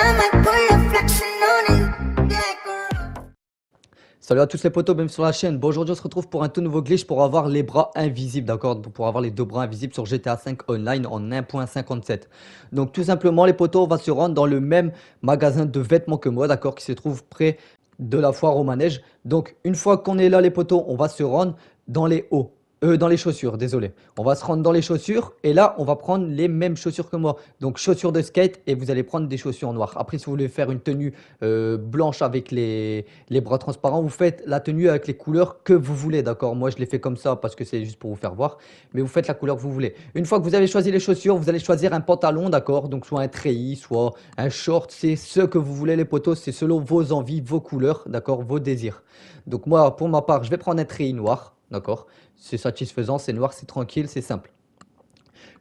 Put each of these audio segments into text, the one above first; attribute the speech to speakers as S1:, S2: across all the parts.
S1: Uh, Salut à tous les potos, même sur la chaîne. Bon, aujourd'hui, on se retrouve pour un tout nouveau glitch pour avoir les bras invisibles, d'accord pour avoir les deux bras invisibles sur GTA 5 Online en 1.57. Donc, tout simplement, les potos, on va se rendre dans le même magasin de vêtements que moi, d'accord Qui se trouve près de la foire au manège. Donc, une fois qu'on est là, les potos, on va se rendre dans les hauts, euh, dans les chaussures, désolé. On va se rendre dans les chaussures et là, on va prendre les mêmes chaussures que moi. Donc chaussures de skate et vous allez prendre des chaussures noires. Après, si vous voulez faire une tenue euh, blanche avec les, les, bras transparents, vous faites la tenue avec les couleurs que vous voulez, d'accord Moi, je l'ai fait comme ça parce que c'est juste pour vous faire voir. Mais vous faites la couleur que vous voulez. Une fois que vous avez choisi les chaussures, vous allez choisir un pantalon, d'accord Donc soit un treillis, soit un short. C'est ce que vous voulez les potos, c'est selon vos envies, vos couleurs, d'accord Vos désirs. Donc moi, pour ma part, je vais prendre un treillis noir D'accord C'est satisfaisant, c'est noir, c'est tranquille, c'est simple.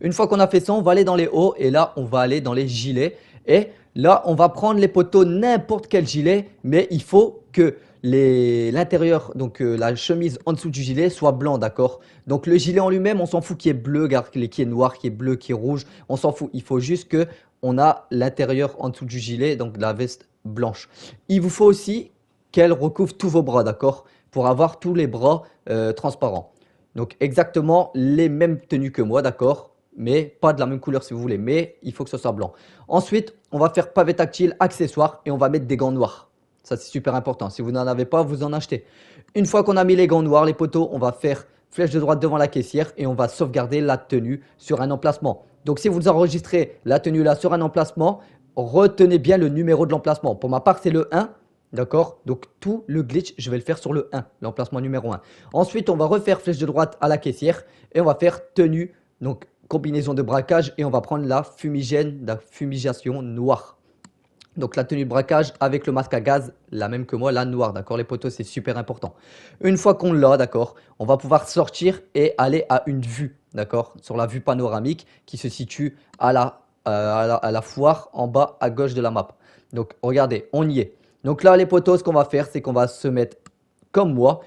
S1: Une fois qu'on a fait ça, on va aller dans les hauts et là, on va aller dans les gilets. Et là, on va prendre les poteaux, n'importe quel gilet, mais il faut que l'intérieur, donc euh, la chemise en dessous du gilet, soit blanc, d'accord Donc le gilet en lui-même, on s'en fout qui est bleu, qui est noir, qui est bleu, qui est rouge, on s'en fout. Il faut juste que on a l'intérieur en dessous du gilet, donc la veste blanche. Il vous faut aussi qu'elle recouvre tous vos bras, d'accord Pour avoir tous les bras euh, transparents. Donc exactement les mêmes tenues que moi, d'accord Mais pas de la même couleur si vous voulez, mais il faut que ce soit blanc. Ensuite, on va faire pavé tactile, accessoire et on va mettre des gants noirs. Ça, c'est super important. Si vous n'en avez pas, vous en achetez. Une fois qu'on a mis les gants noirs, les poteaux, on va faire flèche de droite devant la caissière et on va sauvegarder la tenue sur un emplacement. Donc si vous enregistrez la tenue là sur un emplacement, retenez bien le numéro de l'emplacement. Pour ma part, c'est le 1 D'accord Donc tout le glitch, je vais le faire sur le 1, l'emplacement numéro 1. Ensuite, on va refaire flèche de droite à la caissière et on va faire tenue, donc combinaison de braquage et on va prendre la fumigène, la fumigation noire. Donc la tenue de braquage avec le masque à gaz, la même que moi, la noire, d'accord Les poteaux, c'est super important. Une fois qu'on l'a, d'accord, on va pouvoir sortir et aller à une vue, d'accord Sur la vue panoramique qui se situe euh, à la, à la foire en bas à gauche de la map. Donc regardez, on y est. Donc là, les potos, ce qu'on va faire, c'est qu'on va se mettre comme moi.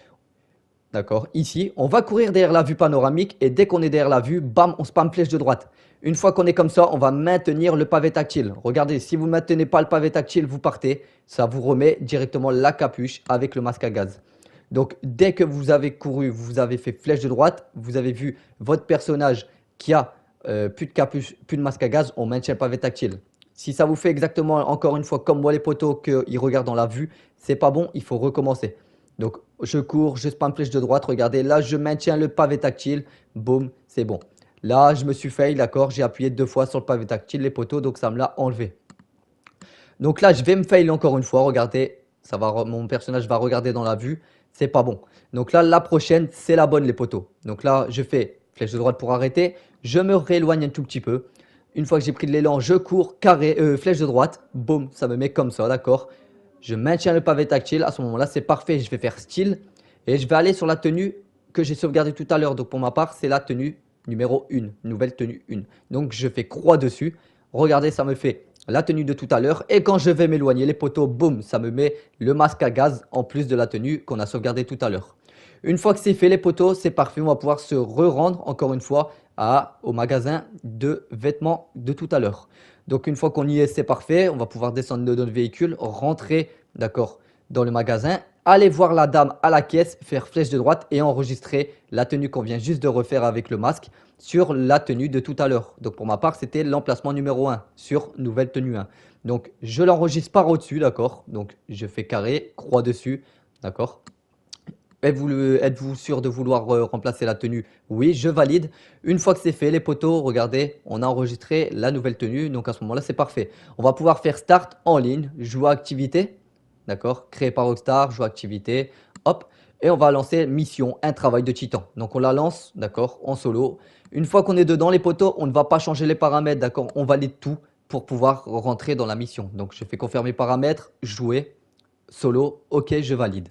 S1: D'accord Ici, on va courir derrière la vue panoramique et dès qu'on est derrière la vue, bam, on spam flèche de droite. Une fois qu'on est comme ça, on va maintenir le pavé tactile. Regardez, si vous ne maintenez pas le pavé tactile, vous partez. Ça vous remet directement la capuche avec le masque à gaz. Donc, dès que vous avez couru, vous avez fait flèche de droite, vous avez vu votre personnage qui a euh, plus de capuche, plus de masque à gaz, on maintient le pavé tactile. Si ça vous fait exactement, encore une fois, comme moi les poteaux, qu'ils regardent dans la vue, c'est pas bon, il faut recommencer. Donc, je cours, je spam flèche de droite, regardez, là, je maintiens le pavé tactile, boum, c'est bon. Là, je me suis fail, d'accord, j'ai appuyé deux fois sur le pavé tactile, les poteaux, donc ça me l'a enlevé. Donc là, je vais me fail encore une fois, regardez, ça va, mon personnage va regarder dans la vue, c'est pas bon. Donc là, la prochaine, c'est la bonne, les poteaux. Donc là, je fais flèche de droite pour arrêter, je me rééloigne un tout petit peu, une fois que j'ai pris de l'élan, je cours, carré, euh, flèche de droite, boum, ça me met comme ça, d'accord Je maintiens le pavé tactile, à ce moment-là c'est parfait, je vais faire style, et je vais aller sur la tenue que j'ai sauvegardée tout à l'heure. Donc pour ma part, c'est la tenue numéro 1, nouvelle tenue 1. Donc je fais croix dessus, regardez, ça me fait la tenue de tout à l'heure, et quand je vais m'éloigner, les poteaux, boum, ça me met le masque à gaz en plus de la tenue qu'on a sauvegardée tout à l'heure. Une fois que c'est fait, les poteaux, c'est parfait, on va pouvoir se re-rendre, encore une fois, au magasin de vêtements de tout à l'heure. Donc une fois qu'on y est, c'est parfait. On va pouvoir descendre de notre véhicule, rentrer d'accord, dans le magasin, aller voir la dame à la caisse, faire flèche de droite et enregistrer la tenue qu'on vient juste de refaire avec le masque sur la tenue de tout à l'heure. Donc pour ma part, c'était l'emplacement numéro 1 sur nouvelle tenue 1. Donc je l'enregistre par au-dessus, d'accord Donc je fais carré, croix dessus, d'accord Êtes-vous sûr de vouloir euh, remplacer la tenue Oui, je valide. Une fois que c'est fait, les poteaux, regardez, on a enregistré la nouvelle tenue. Donc à ce moment-là, c'est parfait. On va pouvoir faire Start en ligne, jouer activité. D'accord Créé par Rockstar, jouer activité. Hop. Et on va lancer Mission, un travail de titan. Donc on la lance, d'accord, en solo. Une fois qu'on est dedans, les poteaux, on ne va pas changer les paramètres, d'accord On valide tout pour pouvoir rentrer dans la mission. Donc je fais confirmer paramètres, jouer, solo, ok, je valide.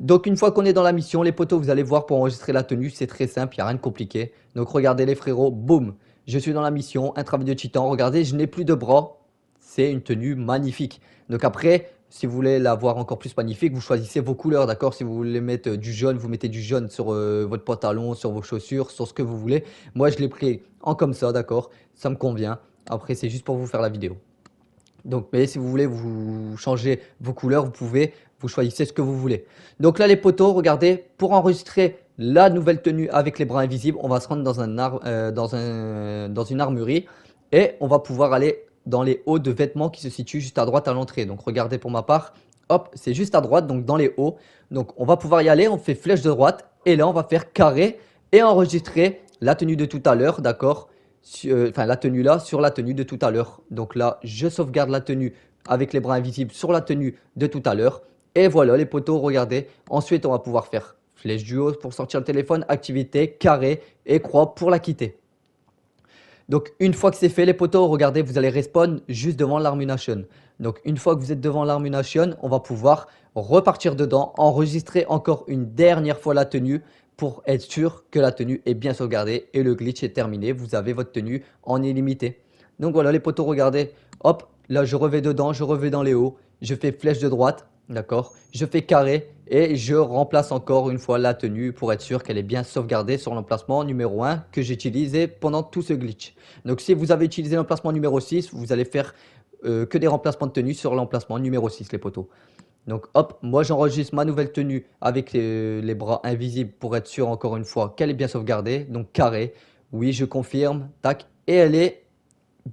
S1: Donc une fois qu'on est dans la mission, les poteaux, vous allez voir pour enregistrer la tenue, c'est très simple, il n'y a rien de compliqué. Donc regardez les frérots, boum, je suis dans la mission, un travail de titan, regardez, je n'ai plus de bras, c'est une tenue magnifique. Donc après, si vous voulez la voir encore plus magnifique, vous choisissez vos couleurs, d'accord Si vous voulez mettre du jaune, vous mettez du jaune sur euh, votre pantalon, sur vos chaussures, sur ce que vous voulez. Moi, je l'ai pris en comme ça, d'accord Ça me convient. Après, c'est juste pour vous faire la vidéo. Donc, mais si vous voulez, vous changer vos couleurs, vous pouvez, vous choisissez ce que vous voulez. Donc là, les poteaux, regardez, pour enregistrer la nouvelle tenue avec les bras invisibles, on va se rendre euh, dans, un dans, une armurerie et on va pouvoir aller dans les hauts de vêtements qui se situent juste à droite à l'entrée. Donc regardez pour ma part, hop, c'est juste à droite, donc dans les hauts. Donc on va pouvoir y aller, on fait flèche de droite et là on va faire carré et enregistrer la tenue de tout à l'heure, d'accord euh, enfin la tenue là sur la tenue de tout à l'heure. Donc là, je sauvegarde la tenue avec les bras invisibles sur la tenue de tout à l'heure. Et voilà les poteaux, regardez. Ensuite, on va pouvoir faire flèche du haut pour sortir le téléphone, activité, carré et croix pour la quitter. Donc une fois que c'est fait les poteaux, regardez, vous allez respawn juste devant l'armunation. Donc une fois que vous êtes devant l'armunation, on va pouvoir repartir dedans, enregistrer encore une dernière fois la tenue pour être sûr que la tenue est bien sauvegardée et le glitch est terminé. Vous avez votre tenue en illimité. Donc voilà les poteaux, regardez. Hop, là je reviens dedans, je revais dans les hauts. Je fais flèche de droite, d'accord Je fais carré et je remplace encore une fois la tenue pour être sûr qu'elle est bien sauvegardée sur l'emplacement numéro 1 que utilisé pendant tout ce glitch. Donc si vous avez utilisé l'emplacement numéro 6, vous allez faire euh, que des remplacements de tenue sur l'emplacement numéro 6 les poteaux. Donc hop, moi j'enregistre ma nouvelle tenue avec les, bras invisibles pour être sûr encore une fois qu'elle est bien sauvegardée. Donc carré, oui je confirme, tac, et elle est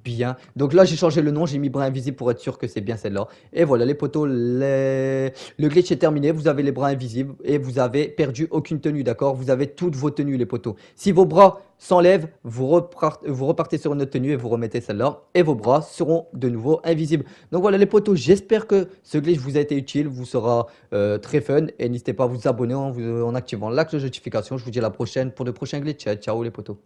S1: bien. Donc là, j'ai changé le nom, j'ai mis bras invisibles pour être sûr que c'est bien celle-là. Et voilà, les poteaux, le glitch est terminé. Vous avez les bras invisibles et vous avez perdu aucune tenue, d'accord Vous avez toutes vos tenues, les poteaux. Si vos bras s'enlèvent, vous, repartez, sur une autre tenue et vous remettez celle-là. Et vos bras seront de nouveau invisibles. Donc voilà, les poteaux, j'espère que ce glitch vous a été utile, vous sera euh, très fun. Et n'hésitez pas à vous abonner en, activant la cloche de notification. Je vous dis à la prochaine pour de prochains glitch Ciao les poteaux.